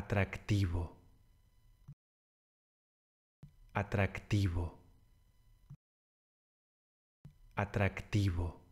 atractivo, atractivo, atractivo.